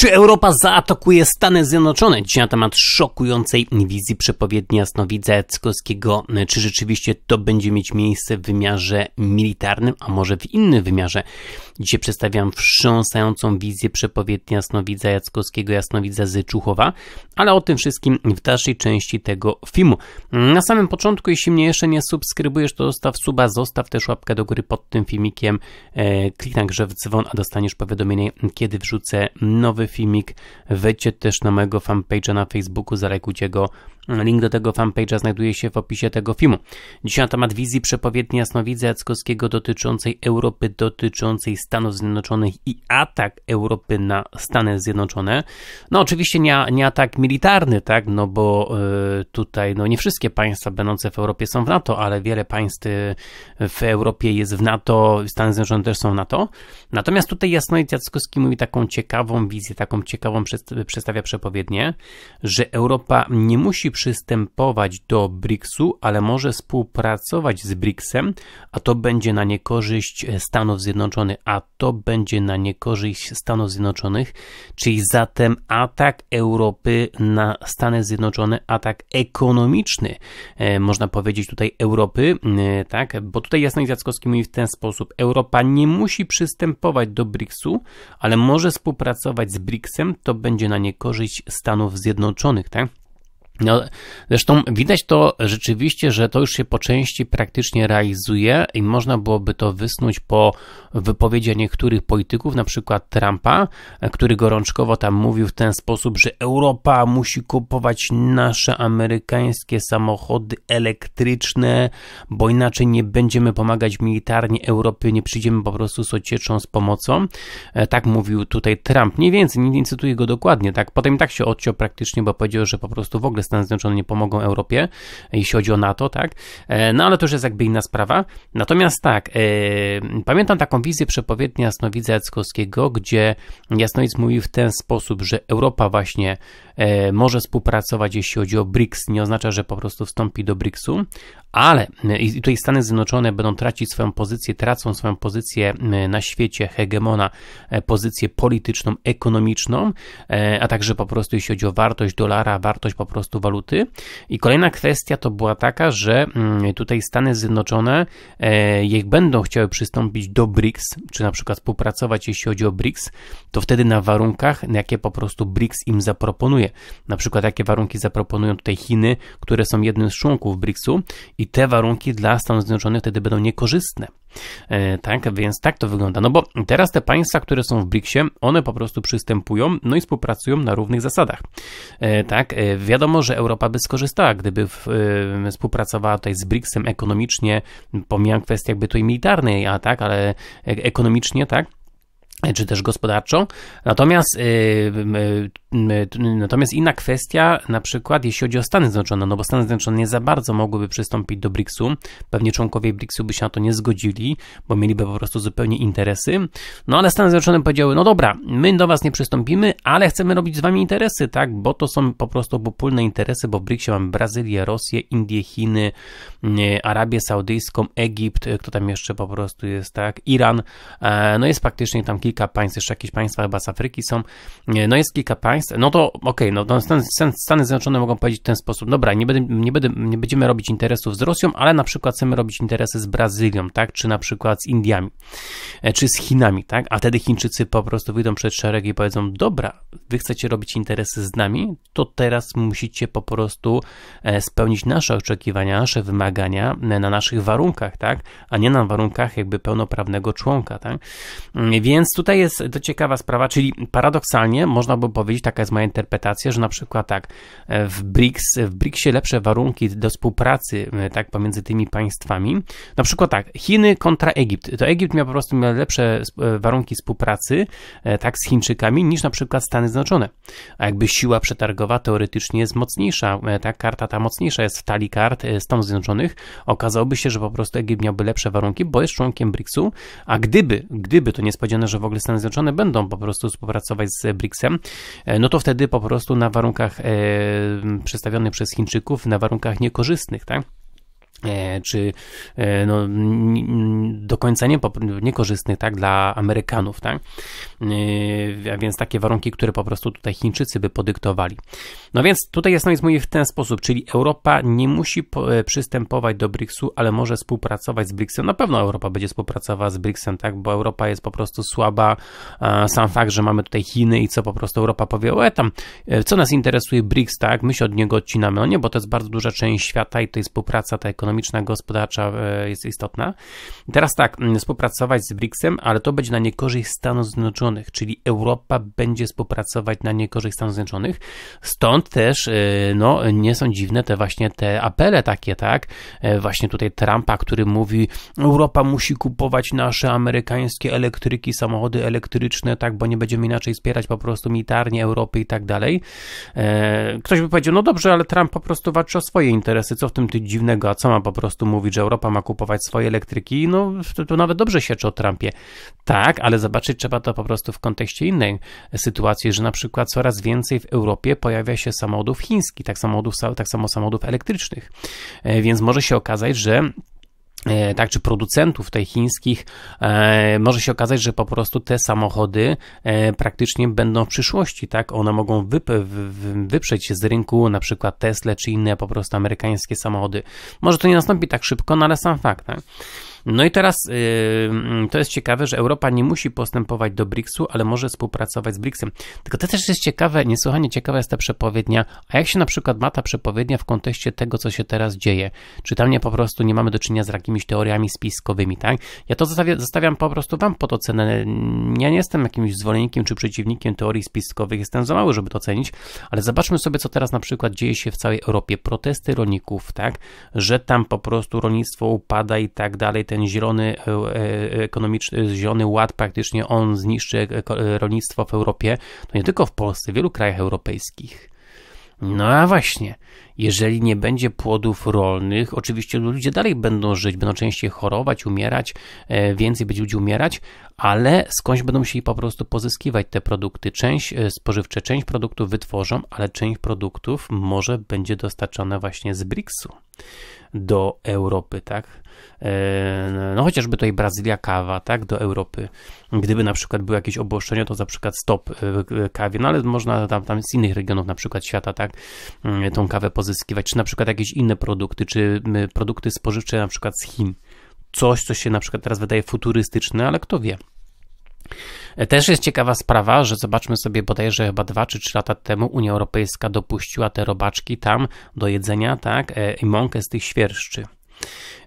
Czy Europa zaatakuje Stany Zjednoczone? Dzisiaj na temat szokującej wizji przepowiedni jasnowidza Jackowskiego. Czy rzeczywiście to będzie mieć miejsce w wymiarze militarnym, a może w innym wymiarze? Dzisiaj przedstawiam wstrząsającą wizję przepowiedni jasnowidza Jackowskiego, jasnowidza Zyczuchowa, ale o tym wszystkim w dalszej części tego filmu. Na samym początku, jeśli mnie jeszcze nie subskrybujesz, to zostaw suba, zostaw też łapkę do góry pod tym filmikiem, e, kliknij także w dzwon, a dostaniesz powiadomienie, kiedy wrzucę nowy filmik, wejdźcie też na mojego fanpage'a na Facebooku, zalajkujcie go. Link do tego fanpage'a znajduje się w opisie tego filmu. Dzisiaj na temat wizji przepowiedni Jasnowidza Jackowskiego dotyczącej Europy, dotyczącej Stanów Zjednoczonych i atak Europy na Stany Zjednoczone. No oczywiście nie, nie atak militarny, tak, no bo y, tutaj no nie wszystkie państwa będące w Europie są w NATO, ale wiele państw y, w Europie jest w NATO, Stany Zjednoczone też są w NATO. Natomiast tutaj jasnowidz Jackowski mówi taką ciekawą wizję, taką ciekawą przedstawia przepowiednię, że Europa nie musi przystępować do BRICS-u, ale może współpracować z BRICS-em, a to będzie na niekorzyść e, Stanów Zjednoczonych, a to będzie na niekorzyść Stanów Zjednoczonych, czyli zatem atak Europy na Stany Zjednoczone, atak ekonomiczny, e, można powiedzieć tutaj Europy, e, tak, bo tutaj Jasnej Jackowski mówi w ten sposób, Europa nie musi przystępować do BRICS-u, ale może współpracować z BRICS BRICS-em, to będzie na niekorzyść Stanów Zjednoczonych, tak? No, zresztą widać to rzeczywiście, że to już się po części praktycznie realizuje i można byłoby to wysnuć po wypowiedziach niektórych polityków, na przykład Trumpa, który gorączkowo tam mówił w ten sposób, że Europa musi kupować nasze amerykańskie samochody elektryczne, bo inaczej nie będziemy pomagać militarnie Europy, nie przyjdziemy po prostu z ocieczą, z pomocą. E, tak mówił tutaj Trump, mniej więcej, nie, nie cytuję go dokładnie, tak? Potem tak się odciął praktycznie, bo powiedział, że po prostu w ogóle Stany Zjednoczone nie pomogą Europie, jeśli chodzi o NATO, tak? E, no ale to już jest jakby inna sprawa. Natomiast tak, e, pamiętam taką wizję przepowiedni Jasnowidza Jackowskiego, gdzie Jasnowidz mówił w ten sposób, że Europa właśnie E, może współpracować, jeśli chodzi o BRICS, nie oznacza, że po prostu wstąpi do BRICS-u, ale e, i tutaj Stany Zjednoczone będą tracić swoją pozycję, tracą swoją pozycję e, na świecie hegemona, pozycję polityczną, ekonomiczną, a także po prostu jeśli chodzi o wartość dolara, wartość po prostu waluty. I kolejna kwestia to była taka, że mm, tutaj Stany Zjednoczone, jak będą chciały przystąpić do BRICS, czy na przykład współpracować, jeśli chodzi o BRICS, to wtedy na warunkach, jakie po prostu BRICS im zaproponuje na przykład jakie warunki zaproponują tutaj Chiny, które są jednym z członków BRICS-u i te warunki dla Stanów Zjednoczonych wtedy będą niekorzystne. E, tak, więc tak to wygląda. No bo teraz te państwa, które są w BRICS-ie, one po prostu przystępują, no i współpracują na równych zasadach. E, tak, e, wiadomo, że Europa by skorzystała, gdyby współpracowała tutaj z BRICS-em ekonomicznie, pomijam kwestię jakby tutaj militarnej, a tak, ale ekonomicznie, tak, czy też gospodarczą. Natomiast, y, y, natomiast inna kwestia, na przykład jeśli chodzi o Stany Zjednoczone, no bo Stany Zjednoczone nie za bardzo mogłyby przystąpić do BRICS-u, pewnie członkowie BRICS-u by się na to nie zgodzili, bo mieliby po prostu zupełnie interesy, no ale Stany Zjednoczone powiedziały, no dobra, my do was nie przystąpimy, ale chcemy robić z wami interesy, tak, bo to są po prostu obopólne interesy, bo w BRICS-ie mamy Brazylię, Rosję, Indie, Chiny, y, Arabię Saudyjską, Egipt, kto tam jeszcze po prostu jest, tak, Iran, e, no jest praktycznie tam kilka kilka państw, jeszcze jakieś państwa chyba z Afryki są, no jest kilka państw, no to okej, okay, no, ten Stan, Stany Zjednoczone mogą powiedzieć w ten sposób, dobra, nie, będę, nie, będę, nie będziemy robić interesów z Rosją, ale na przykład chcemy robić interesy z Brazylią, tak, czy na przykład z Indiami, e, czy z Chinami, tak, a wtedy Chińczycy po prostu wyjdą przed szereg i powiedzą, dobra, wy chcecie robić interesy z nami, to teraz musicie po prostu e, spełnić nasze oczekiwania, nasze wymagania na naszych warunkach, tak, a nie na warunkach jakby pełnoprawnego członka, tak, mm, więc Tutaj jest e, to ciekawa sprawa, czyli paradoksalnie można by powiedzieć, taka jest moja interpretacja, że na przykład tak e, w BRICS, e, w BRICSie lepsze warunki do współpracy tak pomiędzy tymi państwami. Na przykład tak, Chiny kontra Egipt. To Egipt miał po prostu miał lepsze warunki współpracy tak z Chińczykami niż na przykład Stany Zjednoczone. A jakby siła przetargowa teoretycznie jest mocniejsza, ta karta ta mocniejsza jest w talii kart Stanów Zjednoczonych, okazałoby się, że po prostu Egipt miałby lepsze warunki, bo jest członkiem BRICS-u, a gdyby, gdyby to niespodziane, że w ogóle Stany Zjednoczone będą po prostu współpracować z BRICS-em, e, no to wtedy po prostu na warunkach e, przedstawionych przez Chińczyków, na warunkach niekorzystnych, tak? E, czy e, no, do końca nie, niekorzystny tak, dla Amerykanów. Tak? E, a więc takie warunki, które po prostu tutaj Chińczycy by podyktowali. No więc tutaj jest moje w ten sposób, czyli Europa nie musi przystępować do BRICS-u, ale może współpracować z BRICS-em. Na pewno Europa będzie współpracowała z BRICS-em, tak? bo Europa jest po prostu słaba. Sam fakt, że mamy tutaj Chiny i co po prostu Europa powie, o e, tam, co nas interesuje BRICS, tak? my się od niego odcinamy. No nie, bo to jest bardzo duża część świata i tutaj współpraca ta ekonomiczna ekonomiczna, gospodarcza e, jest istotna. Teraz tak, mm, współpracować z BRICS-em, ale to będzie na niekorzyść Stanów Zjednoczonych, czyli Europa będzie współpracować na niekorzyść Stanów Zjednoczonych. Stąd też, e, no, nie są dziwne te właśnie te apele takie, tak? E, właśnie tutaj Trumpa, który mówi, Europa musi kupować nasze amerykańskie elektryki, samochody elektryczne, tak, bo nie będziemy inaczej wspierać po prostu militarnie Europy i tak dalej. Ktoś by powiedział, no dobrze, ale Trump po prostu walczy o swoje interesy, co w tym ty dziwnego, a co ma po prostu mówić, że Europa ma kupować swoje elektryki, no to, to nawet dobrze się o Trumpie. Tak, ale zobaczyć trzeba to po prostu w kontekście innej sytuacji, że na przykład coraz więcej w Europie pojawia się samochodów chińskich, tak, samochodów, tak samo samochodów elektrycznych. E, więc może się okazać, że E, tak, czy producentów tej chińskich, e, może się okazać, że po prostu te samochody e, praktycznie będą w przyszłości, tak, one mogą wyp wyprzeć się z rynku na przykład Tesla, czy inne po prostu amerykańskie samochody. Może to nie nastąpi tak szybko, no ale sam fakt, tak? No i teraz yy, to jest ciekawe, że Europa nie musi postępować do BRICS-u, ale może współpracować z BRICS-em. Tylko to też jest ciekawe, niesłychanie ciekawa jest ta przepowiednia. A jak się na przykład ma ta przepowiednia w kontekście tego, co się teraz dzieje? Czy tam nie po prostu nie mamy do czynienia z jakimiś teoriami spiskowymi, tak? Ja to zostawiam, zostawiam po prostu wam pod ocenę. Ja nie jestem jakimś zwolennikiem czy przeciwnikiem teorii spiskowych, jestem za mały, żeby to ocenić, ale zobaczmy sobie, co teraz na przykład dzieje się w całej Europie. Protesty rolników, tak? Że tam po prostu rolnictwo upada i tak dalej, ten zielony e, e, ekonomiczny, zielony ład praktycznie on zniszczy e, rolnictwo w Europie, to nie tylko w Polsce, w wielu krajach europejskich. No a właśnie, jeżeli nie będzie płodów rolnych, oczywiście ludzie dalej będą żyć, będą częściej chorować, umierać, więcej będzie ludzi umierać, ale skądś będą musieli po prostu pozyskiwać te produkty. Część spożywcze, część produktów wytworzą, ale część produktów może będzie dostarczona właśnie z BRICS-u do Europy, tak? Yy, no chociażby tutaj Brazylia kawa, tak, do Europy. Gdyby na przykład były jakieś obostrzenia, to na przykład stop yy, yy, kawie, no ale można tam, tam z innych regionów na przykład świata, tak, tą kawę pozyskiwać, czy na przykład jakieś inne produkty, czy produkty spożywcze na przykład z Chin. Coś, co się na przykład teraz wydaje futurystyczne, ale kto wie. E, też jest ciekawa sprawa, że zobaczmy sobie bodajże chyba 2 czy 3 lata temu Unia Europejska dopuściła te robaczki tam do jedzenia, tak, e, i mąkę z tych świerszczy.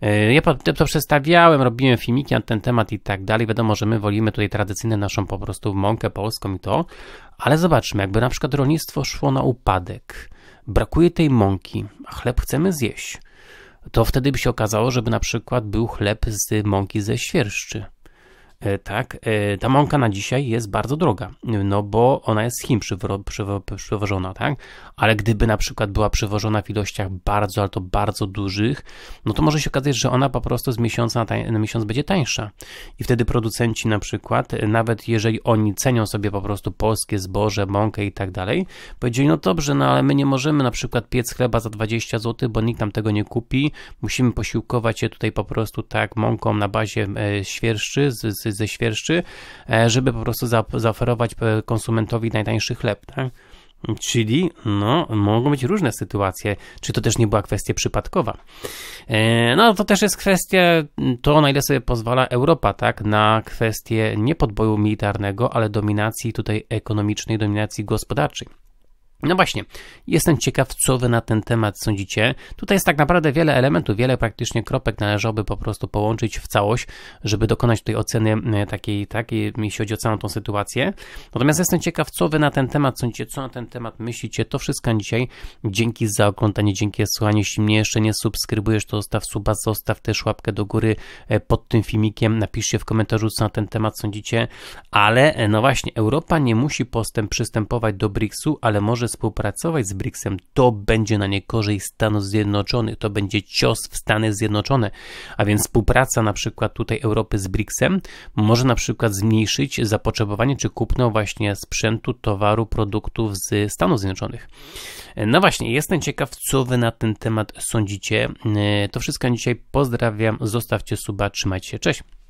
E, ja to przestawiałem, robiłem filmiki na ten temat i tak dalej. Wiadomo, że my wolimy tutaj tradycyjną naszą po prostu mąkę polską i to, ale zobaczmy, jakby na przykład rolnictwo szło na upadek, brakuje tej mąki, a chleb chcemy zjeść, to wtedy by się okazało, żeby na przykład był chleb z mąki ze świerszczy. E, tak, e, ta mąka na dzisiaj jest bardzo droga, no bo ona jest z Chin przywożona, tak? Ale gdyby na przykład była przywożona w ilościach bardzo, ale to bardzo dużych, no to może się okazać, że ona po prostu z miesiąca na, na miesiąc będzie tańsza. I wtedy producenci na przykład, e, nawet jeżeli oni cenią sobie po prostu polskie zboże, mąkę i tak dalej, powiedzieli, no dobrze, no ale my nie możemy na przykład piec chleba za 20 zł, bo nikt nam tego nie kupi, musimy posiłkować się tutaj po prostu tak mąką na bazie świerszczy z, z ze świerszczy, e, żeby po prostu za, zaoferować konsumentowi najtańszy chleb, tak? Czyli, no, mogą być różne sytuacje. Czy to też nie była kwestia przypadkowa? E, no, to też jest kwestia, to na ile sobie pozwala Europa, tak, na kwestię nie podboju militarnego, ale dominacji tutaj ekonomicznej, dominacji gospodarczej. No właśnie, jestem ciekaw, co wy na ten temat sądzicie. Tutaj jest tak naprawdę wiele elementów, wiele praktycznie kropek należałoby po prostu połączyć w całość, żeby dokonać tej oceny e, takiej, takiej, jeśli chodzi o całą tą sytuację. Natomiast jestem ciekaw, co wy na ten temat sądzicie, co na ten temat myślicie. To wszystko dzisiaj. Dzięki za oglądanie, dzięki za słuchanie. Jeśli mnie jeszcze nie subskrybujesz, to zostaw suba, zostaw też łapkę do góry e, pod tym filmikiem. Napiszcie w komentarzu, co na ten temat sądzicie. Ale e, no właśnie, Europa nie musi postęp przystępować do BRICS-u, ale może współpracować z BRICS-em, to będzie na niekorzyść Stanów Zjednoczonych, to będzie cios w Stany Zjednoczone, a więc współpraca na przykład tutaj Europy z BRICS-em może na przykład zmniejszyć zapotrzebowanie czy kupno właśnie sprzętu, towaru, produktów z Stanów Zjednoczonych. No właśnie, jestem ciekaw, co wy na ten temat sądzicie. To wszystko na dzisiaj. Pozdrawiam, zostawcie suba, trzymajcie się, cześć!